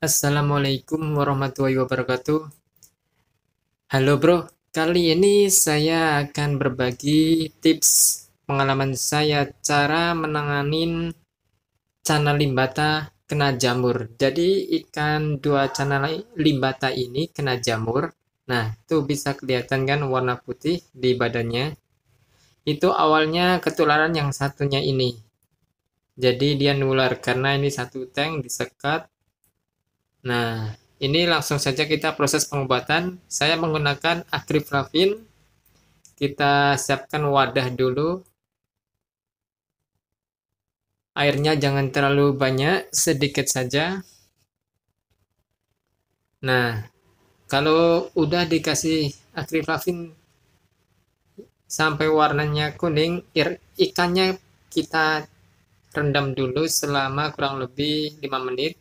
Assalamualaikum warahmatullahi wabarakatuh. Halo bro, kali ini saya akan berbagi tips pengalaman saya cara menangani cana limbata kena jamur. Jadi ikan dua cana limbata ini kena jamur. Nah, itu bisa kelihatan kan warna putih di badannya. Itu awalnya ketularan yang satunya ini. Jadi dia nular karena ini satu tank disekat Nah, ini langsung saja kita proses pengobatan. Saya menggunakan akriflavin. Kita siapkan wadah dulu. Airnya jangan terlalu banyak, sedikit saja. Nah, kalau udah dikasih akriflavin sampai warnanya kuning, ikannya kita rendam dulu selama kurang lebih 5 menit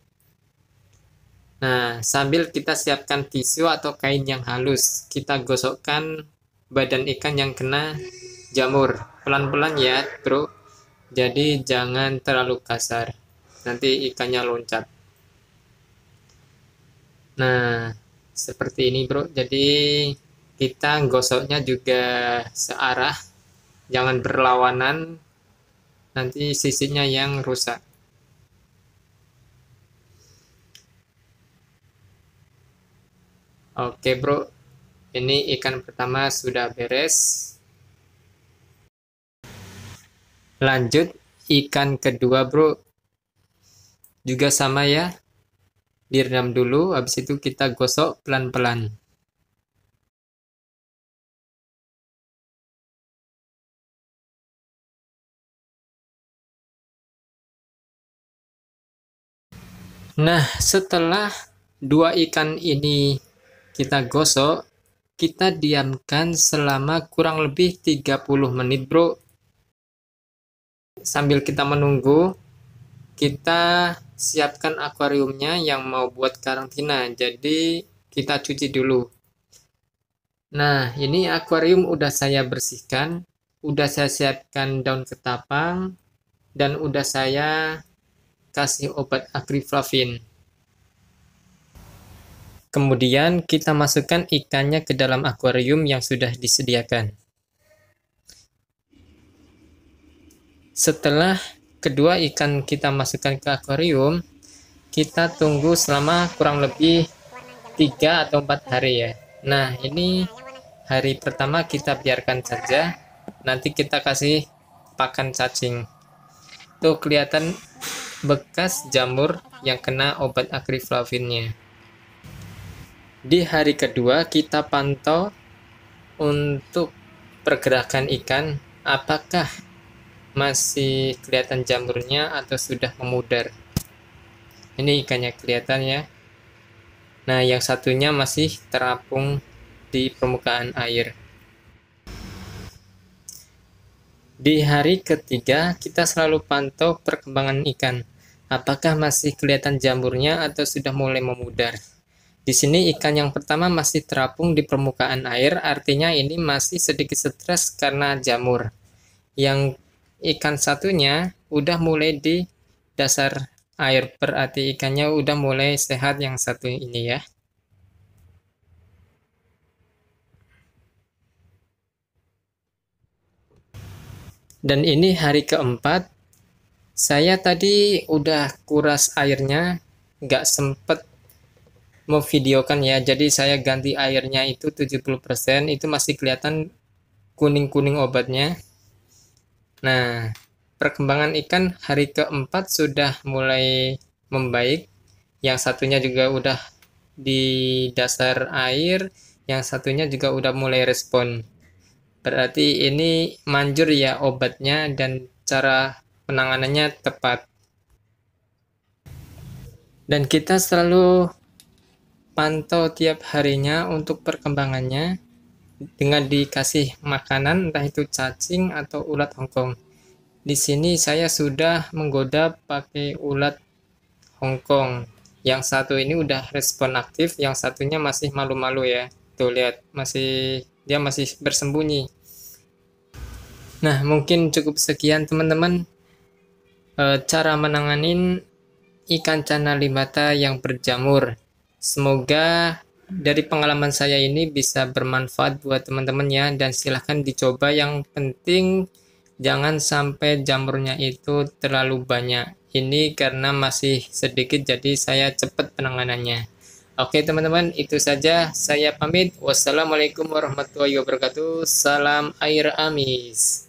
Nah, sambil kita siapkan tisu atau kain yang halus, kita gosokkan badan ikan yang kena jamur. Pelan-pelan ya, bro. Jadi jangan terlalu kasar. Nanti ikannya loncat. Nah, seperti ini, bro. Jadi kita gosoknya juga searah. Jangan berlawanan. Nanti sisinya yang rusak. Oke bro, ini ikan pertama sudah beres. Lanjut, ikan kedua bro. Juga sama ya, direndam dulu, habis itu kita gosok pelan-pelan. Nah, setelah dua ikan ini kita gosok, kita diamkan selama kurang lebih 30 menit bro. Sambil kita menunggu, kita siapkan akuariumnya yang mau buat karantina. Jadi kita cuci dulu. Nah, ini akuarium udah saya bersihkan, udah saya siapkan daun ketapang, dan udah saya kasih obat agriflavin. Kemudian kita masukkan ikannya ke dalam akuarium yang sudah disediakan. Setelah kedua ikan kita masukkan ke akuarium, kita tunggu selama kurang lebih 3 atau 4 hari ya. Nah, ini hari pertama kita biarkan saja. Nanti kita kasih pakan cacing. Tuh kelihatan bekas jamur yang kena obat akriflavinnya. Di hari kedua kita pantau untuk pergerakan ikan apakah masih kelihatan jamurnya atau sudah memudar. Ini ikannya kelihatan ya. Nah, yang satunya masih terapung di permukaan air. Di hari ketiga, kita selalu pantau perkembangan ikan. Apakah masih kelihatan jamurnya atau sudah mulai memudar? Di sini ikan yang pertama masih terapung di permukaan air, artinya ini masih sedikit stres karena jamur. Yang ikan satunya udah mulai di dasar air, berarti ikannya udah mulai sehat yang satu ini ya. Dan ini hari keempat, saya tadi udah kuras airnya, nggak sempet memvideokan ya. Jadi saya ganti airnya itu 70% itu masih kelihatan kuning-kuning obatnya. Nah, perkembangan ikan hari keempat sudah mulai membaik. Yang satunya juga udah di dasar air, yang satunya juga udah mulai respon. Berarti ini manjur ya obatnya dan cara penanganannya tepat. Dan kita selalu pantau tiap harinya untuk perkembangannya dengan dikasih makanan entah itu cacing atau ulat Hongkong. Di sini saya sudah menggoda pakai ulat Hongkong. Yang satu ini udah respon aktif, yang satunya masih malu-malu ya. Tuh lihat, masih dia masih bersembunyi. Nah, mungkin cukup sekian teman-teman e, cara menanganin ikan cana limata yang berjamur. Semoga dari pengalaman saya ini bisa bermanfaat buat teman teman ya dan silahkan dicoba yang penting jangan sampai jamurnya itu terlalu banyak ini karena masih sedikit jadi saya cepat penanganannya oke teman-teman itu saja saya pamit wassalamualaikum warahmatullahi wabarakatuh salam air amis